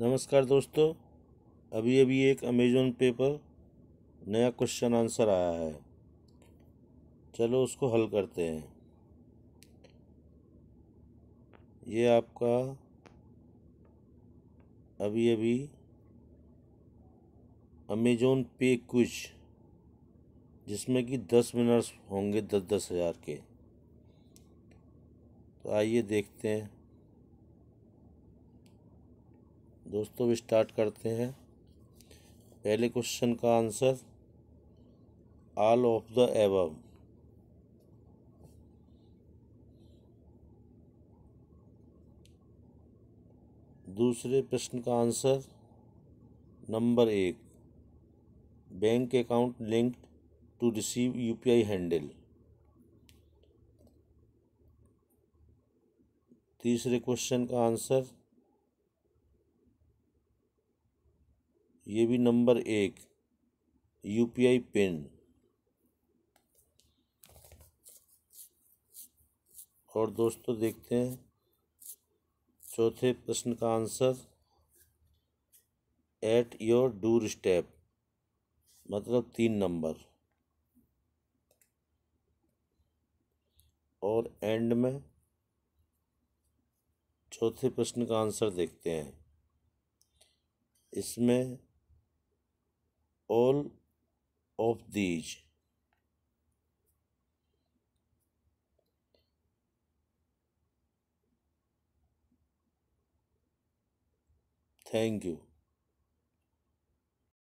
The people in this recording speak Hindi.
नमस्कार दोस्तों अभी अभी एक अमेजोन पे पर नया क्वेश्चन आंसर आया है चलो उसको हल करते हैं ये आपका अभी अभी अमेजोन पे कुछ जिसमें कि दस मिनट्स होंगे दस दस हज़ार के तो आइए देखते हैं दोस्तों स्टार्ट करते हैं पहले क्वेश्चन का answer all of the above दूसरे प्रश्न का आंसर नंबर एक bank account linked to receive UPI handle तीसरे क्वेश्चन का आंसर ये भी नंबर एक यूपीआई पिन और दोस्तों देखते हैं चौथे प्रश्न का answer at your door step मतलब तीन नंबर और एंड में चौथे प्रश्न का आंसर देखते हैं इसमें all of these. Thank you.